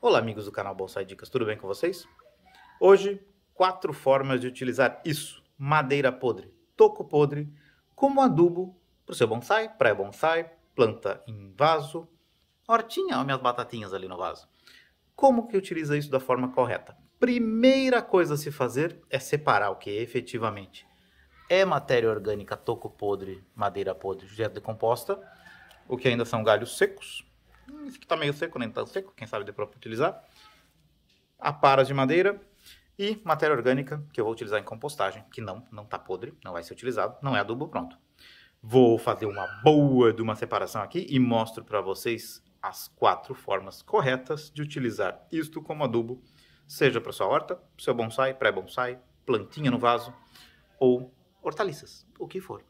Olá, amigos do canal Bonsai Dicas, tudo bem com vocês? Hoje, quatro formas de utilizar isso: madeira podre, toco podre, como adubo para o seu bonsai, pré-bonsai, planta em vaso, hortinha, olha minhas batatinhas ali no vaso. Como que utiliza isso da forma correta? Primeira coisa a se fazer é separar o que efetivamente é matéria orgânica, toco podre, madeira podre, já decomposta, o que ainda são galhos secos, esse hum, aqui tá meio seco, nem tá seco, quem sabe de para utilizar. Aparas de madeira e matéria orgânica que eu vou utilizar em compostagem, que não, não tá podre, não vai ser utilizado, não é adubo, pronto. Vou fazer uma boa de uma separação aqui e mostro para vocês as quatro formas corretas de utilizar isto como adubo, seja para sua horta, seu bonsai, pré-bonsai, plantinha no vaso ou hortaliças, o que for.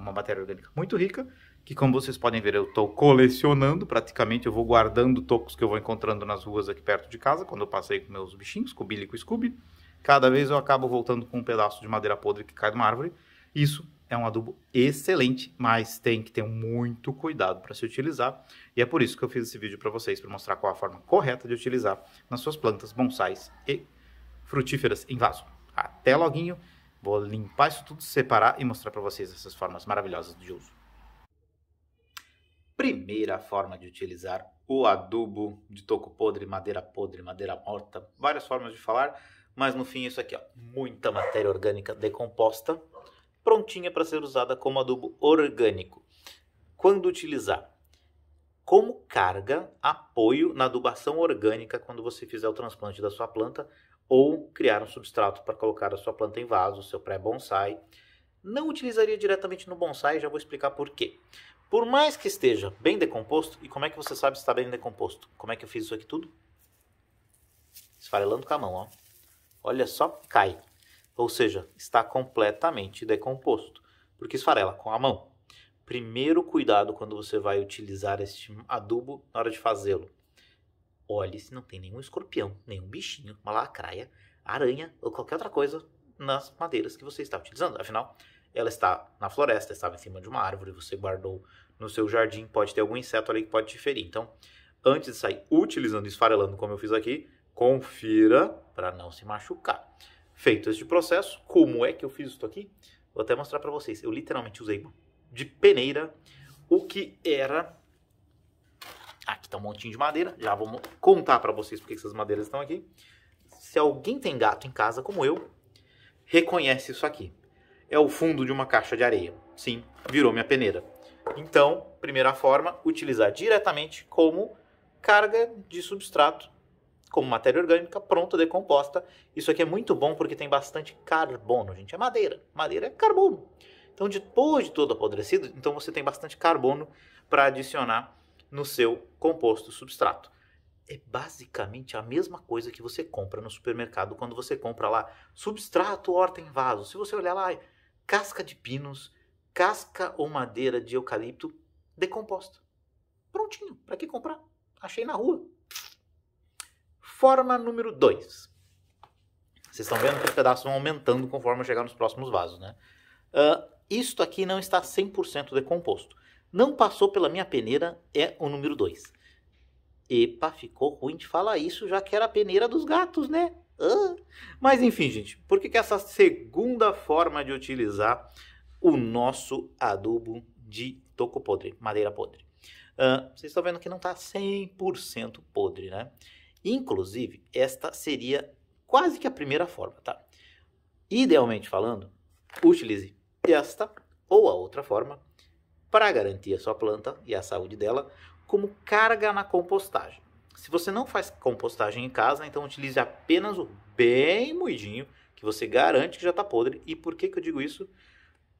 É uma matéria orgânica muito rica, que como vocês podem ver, eu estou colecionando praticamente, eu vou guardando tocos que eu vou encontrando nas ruas aqui perto de casa, quando eu passei com meus bichinhos, com o Billy e com o Scooby. Cada vez eu acabo voltando com um pedaço de madeira podre que cai de uma árvore. Isso é um adubo excelente, mas tem que ter muito cuidado para se utilizar. E é por isso que eu fiz esse vídeo para vocês, para mostrar qual a forma correta de utilizar nas suas plantas, bonsais e frutíferas em vaso. Até loguinho! Vou limpar isso tudo, separar e mostrar para vocês essas formas maravilhosas de uso. Primeira forma de utilizar o adubo de toco podre, madeira podre, madeira morta, várias formas de falar, mas no fim isso aqui, ó, muita matéria orgânica decomposta, prontinha para ser usada como adubo orgânico. Quando utilizar? Como carga, apoio na adubação orgânica quando você fizer o transplante da sua planta ou criar um substrato para colocar a sua planta em vaso, seu pré-bonsai. Não utilizaria diretamente no bonsai, já vou explicar por quê. Por mais que esteja bem decomposto, e como é que você sabe se está bem decomposto? Como é que eu fiz isso aqui tudo? Esfarelando com a mão, ó. Olha só, cai. Ou seja, está completamente decomposto, porque esfarela com a mão. Primeiro cuidado quando você vai utilizar este adubo na hora de fazê-lo olhe se não tem nenhum escorpião, nenhum bichinho, uma lacraia, aranha ou qualquer outra coisa nas madeiras que você está utilizando. Afinal, ela está na floresta, estava em cima de uma árvore, você guardou no seu jardim, pode ter algum inseto ali que pode te ferir. Então, antes de sair utilizando e esfarelando como eu fiz aqui, confira para não se machucar. Feito este processo, como é que eu fiz isso aqui? Vou até mostrar para vocês. Eu literalmente usei de peneira o que era tem um montinho de madeira, já vou contar para vocês porque essas madeiras estão aqui. Se alguém tem gato em casa, como eu, reconhece isso aqui. É o fundo de uma caixa de areia. Sim, virou minha peneira. Então, primeira forma, utilizar diretamente como carga de substrato, como matéria orgânica pronta, decomposta. Isso aqui é muito bom porque tem bastante carbono, gente. É madeira. Madeira é carbono. Então, depois de todo apodrecido, então você tem bastante carbono para adicionar no seu composto substrato. É basicamente a mesma coisa que você compra no supermercado quando você compra lá substrato horta em vaso. Se você olhar lá, é casca de pinos, casca ou madeira de eucalipto decomposta. Prontinho, para que comprar? Achei na rua. Forma número 2. Vocês estão vendo que os pedaços vão aumentando conforme chegar nos próximos vasos, né? Uh, isto aqui não está 100% decomposto. Não passou pela minha peneira é o número 2. Epa, ficou ruim de falar isso, já que era a peneira dos gatos, né? Ah. Mas enfim, gente, por que, que essa segunda forma de utilizar o nosso adubo de toco podre, madeira podre? Uh, vocês estão vendo que não está 100% podre, né? Inclusive, esta seria quase que a primeira forma, tá? Idealmente falando, utilize esta ou a outra forma para garantir a sua planta e a saúde dela como carga na compostagem. Se você não faz compostagem em casa, então utilize apenas o bem moidinho que você garante que já está podre. E por que, que eu digo isso?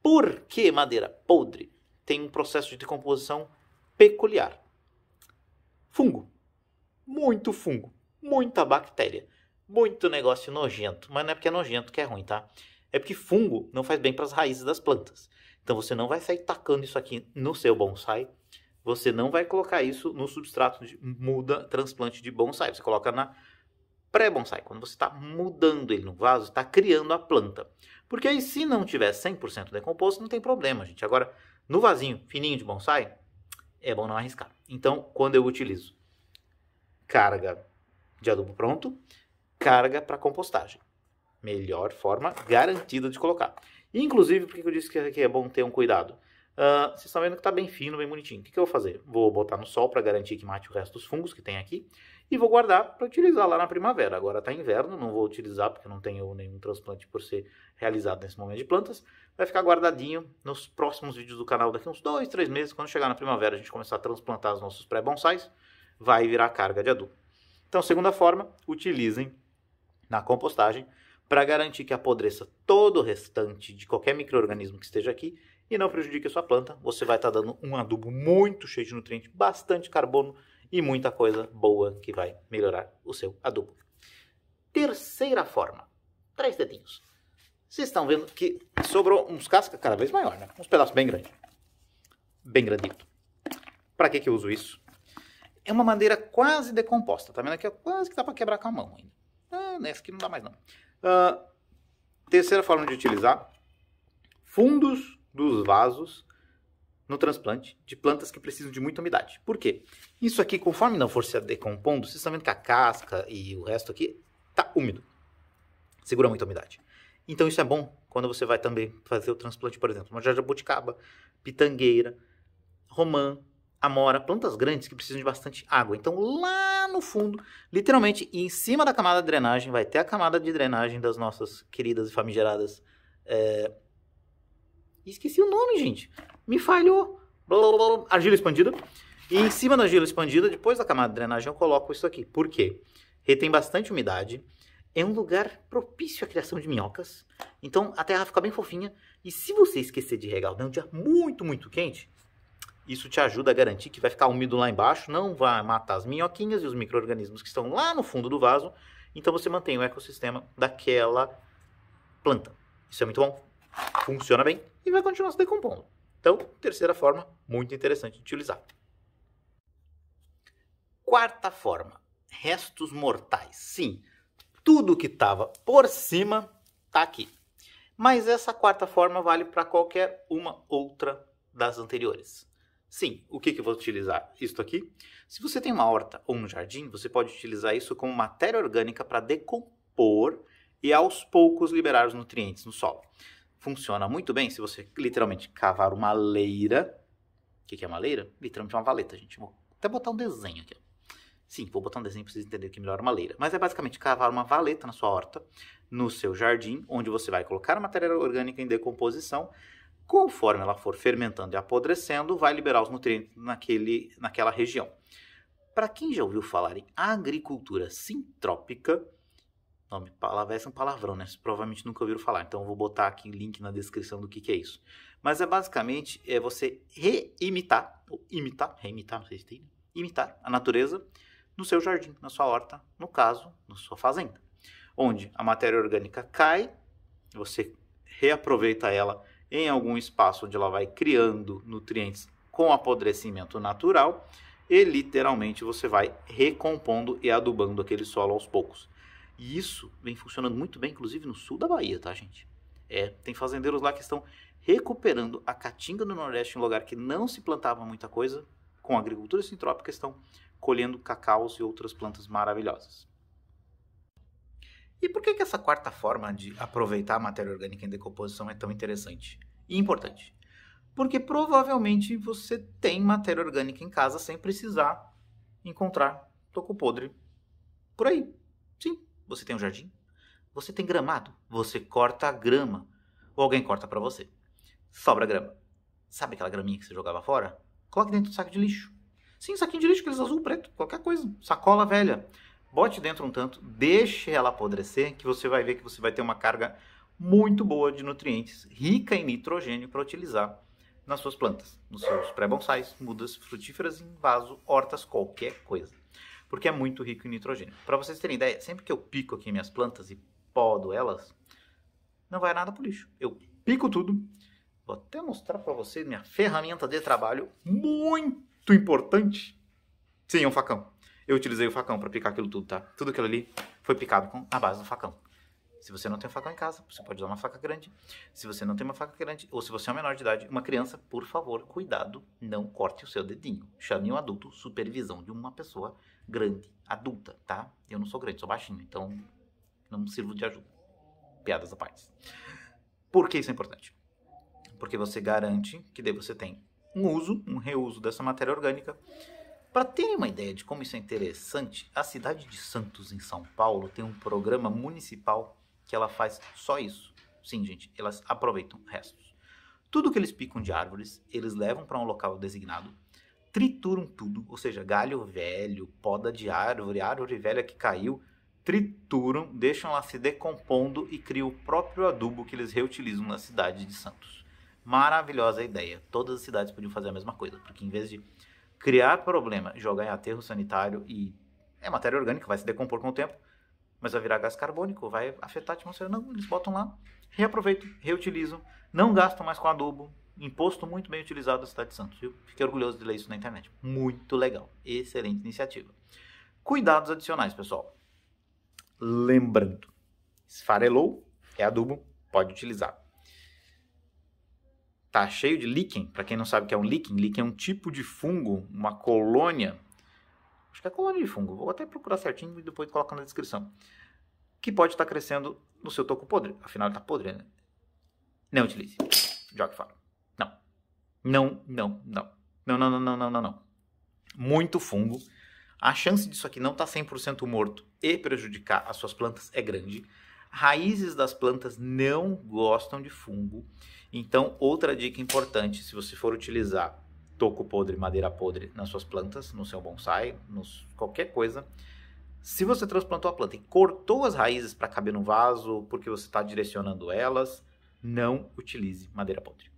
Porque madeira podre tem um processo de decomposição peculiar. Fungo. Muito fungo. Muita bactéria. Muito negócio nojento. Mas não é porque é nojento que é ruim, tá? É porque fungo não faz bem para as raízes das plantas. Então você não vai sair tacando isso aqui no seu bonsai. Você não vai colocar isso no substrato de muda transplante de bonsai. Você coloca na pré-bonsai, quando você está mudando ele no vaso, está criando a planta. Porque aí se não tiver 100% decomposto, não tem problema, gente. Agora, no vasinho fininho de bonsai, é bom não arriscar. Então, quando eu utilizo carga de adubo pronto, carga para compostagem melhor forma garantida de colocar. E, inclusive, por que eu disse que aqui é, é bom ter um cuidado? Uh, vocês estão vendo que está bem fino, bem bonitinho. O que, que eu vou fazer? Vou botar no sol para garantir que mate o resto dos fungos que tem aqui e vou guardar para utilizar lá na primavera. Agora está inverno, não vou utilizar porque não tenho nenhum transplante por ser realizado nesse momento de plantas. Vai ficar guardadinho nos próximos vídeos do canal daqui uns dois, três meses. Quando chegar na primavera, a gente começar a transplantar os nossos pré-bonsais, vai virar carga de adubo. Então, segunda forma, utilizem na compostagem para garantir que apodreça todo o restante de qualquer microorganismo que esteja aqui e não prejudique a sua planta. Você vai estar tá dando um adubo muito cheio de nutrientes, bastante carbono e muita coisa boa que vai melhorar o seu adubo. Terceira forma, três dedinhos. Vocês estão vendo que sobrou uns casca cada vez maior, né? Uns pedaços bem grandes. Bem grandito. Para que, que eu uso isso? É uma madeira quase decomposta, tá vendo aqui? É quase que dá para quebrar com a mão ainda. Ah, nessa né, aqui não dá mais não. Uh, terceira forma de utilizar, fundos dos vasos no transplante de plantas que precisam de muita umidade. Por quê? Isso aqui, conforme não for se decompondo, vocês estão vendo que a casca e o resto aqui está úmido. Segura muita umidade. Então isso é bom quando você vai também fazer o transplante, por exemplo, uma jabuticaba, pitangueira, romã, amora, plantas grandes que precisam de bastante água. Então, lá no fundo, literalmente, em cima da camada de drenagem, vai ter a camada de drenagem das nossas queridas e famigeradas. É... Esqueci o nome, gente. Me falhou. Argila expandida. E em cima da argila expandida, depois da camada de drenagem, eu coloco isso aqui. Por quê? Retém bastante umidade. É um lugar propício à criação de minhocas. Então, a terra fica bem fofinha. E se você esquecer de regar durante um é dia muito, muito quente, isso te ajuda a garantir que vai ficar úmido lá embaixo, não vai matar as minhoquinhas e os micro-organismos que estão lá no fundo do vaso. Então você mantém o ecossistema daquela planta. Isso é muito bom, funciona bem e vai continuar se decompondo. Então, terceira forma, muito interessante de utilizar. Quarta forma, restos mortais. Sim, tudo que estava por cima está aqui. Mas essa quarta forma vale para qualquer uma outra das anteriores. Sim, o que, que eu vou utilizar? Isto aqui. Se você tem uma horta ou um jardim, você pode utilizar isso como matéria orgânica para decompor e aos poucos liberar os nutrientes no solo. Funciona muito bem se você literalmente cavar uma leira. O que, que é uma leira? Literalmente é uma valeta, gente. Vou até botar um desenho aqui. Sim, vou botar um desenho para vocês entenderem o que é melhor uma leira. Mas é basicamente cavar uma valeta na sua horta, no seu jardim, onde você vai colocar a matéria orgânica em decomposição Conforme ela for fermentando e apodrecendo, vai liberar os nutrientes naquele, naquela região. Para quem já ouviu falar em agricultura sintrópica, nome palavra essa é um palavrão, né? Vocês provavelmente nunca ouviram falar, então eu vou botar aqui link na descrição do que, que é isso. Mas é basicamente é você reimitar, ou imitar, reimitar, não sei se tem, né? imitar a natureza no seu jardim, na sua horta, no caso, na sua fazenda. Onde a matéria orgânica cai, você reaproveita ela em algum espaço onde ela vai criando nutrientes com apodrecimento natural e literalmente você vai recompondo e adubando aquele solo aos poucos. E isso vem funcionando muito bem, inclusive no sul da Bahia, tá, gente? É, tem fazendeiros lá que estão recuperando a caatinga no Nordeste, um lugar que não se plantava muita coisa, com agricultura sintrópica, estão colhendo cacaus e outras plantas maravilhosas. E por que, que essa quarta forma de aproveitar a matéria orgânica em decomposição é tão interessante e importante? Porque provavelmente você tem matéria orgânica em casa sem precisar encontrar toco podre por aí. Sim, você tem um jardim, você tem gramado, você corta a grama ou alguém corta para você. Sobra grama. Sabe aquela graminha que você jogava fora? Coloque dentro do saco de lixo. Sim, saquinho de lixo, aqueles azul, preto, qualquer coisa. Sacola velha bote dentro um tanto, deixe ela apodrecer, que você vai ver que você vai ter uma carga muito boa de nutrientes, rica em nitrogênio para utilizar nas suas plantas, nos seus pré-bonsais, mudas frutíferas em vaso, hortas, qualquer coisa. Porque é muito rico em nitrogênio. Para vocês terem ideia, sempre que eu pico aqui minhas plantas e podo elas, não vai nada pro lixo. Eu pico tudo. Vou até mostrar para vocês minha ferramenta de trabalho muito importante. Sim, um facão. Eu utilizei o facão para picar aquilo tudo, tá? Tudo aquilo ali foi picado com a base do facão. Se você não tem um facão em casa, você pode usar uma faca grande. Se você não tem uma faca grande, ou se você é um menor de idade, uma criança, por favor, cuidado, não corte o seu dedinho. Chame um adulto, supervisão de uma pessoa grande, adulta, tá? Eu não sou grande, sou baixinho, então não sirvo de ajuda. Piadas à parte. Por que isso é importante? Porque você garante que daí você tem um uso, um reuso dessa matéria orgânica para terem uma ideia de como isso é interessante, a cidade de Santos, em São Paulo, tem um programa municipal que ela faz só isso. Sim, gente, elas aproveitam restos. Tudo que eles picam de árvores, eles levam para um local designado, trituram tudo, ou seja, galho velho, poda de árvore, árvore velha que caiu, trituram, deixam lá se decompondo e criam o próprio adubo que eles reutilizam na cidade de Santos. Maravilhosa ideia. Todas as cidades podiam fazer a mesma coisa, porque em vez de criar problema, jogar em aterro sanitário e é matéria orgânica, vai se decompor com o tempo, mas vai virar gás carbônico, vai afetar a atmosfera. Não, eles botam lá, reaproveitam, reutilizam, não gastam mais com adubo. Imposto muito bem utilizado da cidade de Santos. Eu fiquei orgulhoso de ler isso na internet. Muito legal. Excelente iniciativa. Cuidados adicionais, pessoal. Lembrando, esfarelou, é adubo, pode utilizar tá cheio de líquen. Para quem não sabe o que é um líquen, líquen é um tipo de fungo, uma colônia. Acho que é colônia de fungo. Vou até procurar certinho e depois colocar na descrição. Que pode estar tá crescendo no seu toco podre. Afinal, ele tá podre, né? Não utilize. Jogue fora. Não. Não, não, não. Não, não, não, não, não, não. Muito fungo. A chance disso aqui não estar tá 100% morto e prejudicar as suas plantas é grande. Raízes das plantas não gostam de fungo. Então, outra dica importante, se você for utilizar toco podre, madeira podre nas suas plantas, no seu bonsai, nos, qualquer coisa, se você transplantou a planta e cortou as raízes para caber no vaso, porque você está direcionando elas, não utilize madeira podre.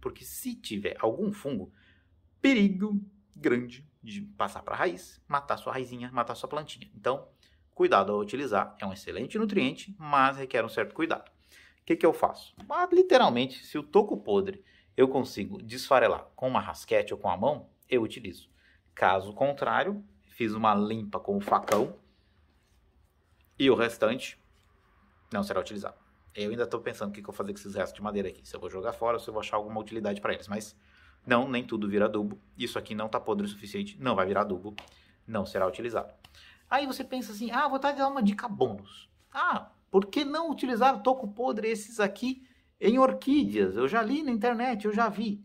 Porque se tiver algum fungo, perigo grande de passar para a raiz, matar sua raizinha, matar sua plantinha. Então, Cuidado ao utilizar, é um excelente nutriente, mas requer um certo cuidado. O que, que eu faço? Ah, literalmente, se o toco podre eu consigo desfarelar com uma rasquete ou com a mão, eu utilizo. Caso contrário, fiz uma limpa com o facão e o restante não será utilizado. Eu ainda estou pensando o que, que eu vou fazer com esses restos de madeira aqui. Se eu vou jogar fora, se eu vou achar alguma utilidade para eles. Mas não, nem tudo vira adubo. Isso aqui não está podre o suficiente, não vai virar adubo, não será utilizado. Aí você pensa assim, ah, vou dar uma dica bônus. Ah, por que não utilizar toco podre esses aqui em orquídeas? Eu já li na internet, eu já vi.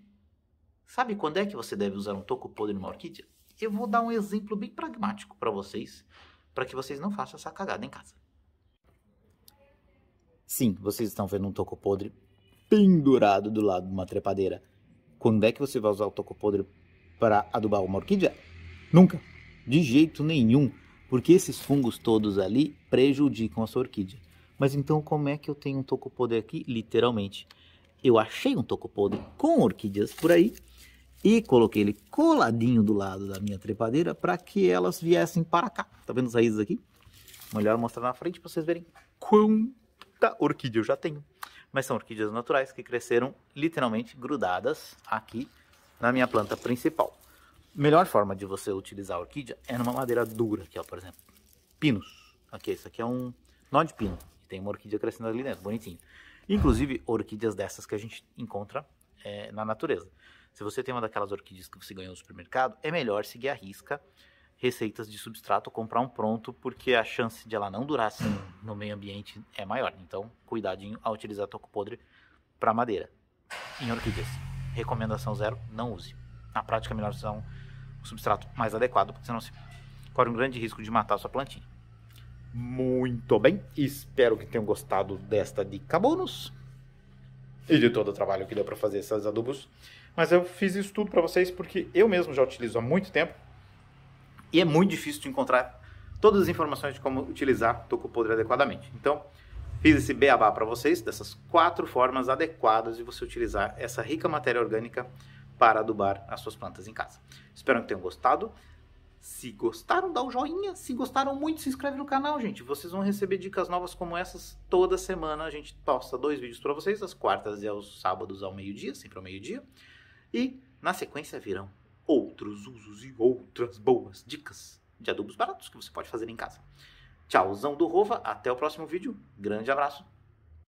Sabe quando é que você deve usar um toco podre numa orquídea? Eu vou dar um exemplo bem pragmático para vocês, para que vocês não façam essa cagada em casa. Sim, vocês estão vendo um toco podre pendurado do lado de uma trepadeira. Quando é que você vai usar o toco podre para adubar uma orquídea? Nunca, de jeito nenhum. Porque esses fungos todos ali prejudicam a sua orquídea. Mas então como é que eu tenho um toco podre aqui? Literalmente. Eu achei um toco podre com orquídeas por aí e coloquei ele coladinho do lado da minha trepadeira para que elas viessem para cá. Tá vendo as raízes aqui? Melhor mostrar na frente para vocês verem quanta orquídea eu já tenho. Mas são orquídeas naturais que cresceram literalmente grudadas aqui na minha planta principal melhor forma de você utilizar a orquídea é numa madeira dura, aqui ó por exemplo, pinos. Aqui, isso aqui é um nó de pino. Tem uma orquídea crescendo ali dentro, bonitinho. Inclusive, orquídeas dessas que a gente encontra é, na natureza. Se você tem uma daquelas orquídeas que você ganhou no supermercado, é melhor seguir a risca receitas de substrato, ou comprar um pronto, porque a chance de ela não durar assim no meio ambiente é maior. Então, cuidadinho ao utilizar toco podre para madeira em orquídeas. Recomendação zero, não use. Na prática, a melhor opção o substrato mais adequado, porque senão você corre um grande risco de matar a sua plantinha. Muito bem, espero que tenham gostado desta dica bônus e de todo o trabalho que deu para fazer esses adubos. Mas eu fiz isso tudo para vocês porque eu mesmo já utilizo há muito tempo e é muito difícil de encontrar todas as informações de como utilizar toco podre adequadamente. Então, fiz esse beabá para vocês dessas quatro formas adequadas de você utilizar essa rica matéria orgânica para adubar as suas plantas em casa. Espero que tenham gostado. Se gostaram, dá um joinha. Se gostaram muito, se inscreve no canal, gente. Vocês vão receber dicas novas como essas toda semana. A gente posta dois vídeos para vocês, às quartas e aos sábados ao meio-dia, sempre ao meio-dia. E na sequência virão outros usos e outras boas dicas de adubos baratos que você pode fazer em casa. Tchauzão do Rova, até o próximo vídeo. Grande abraço.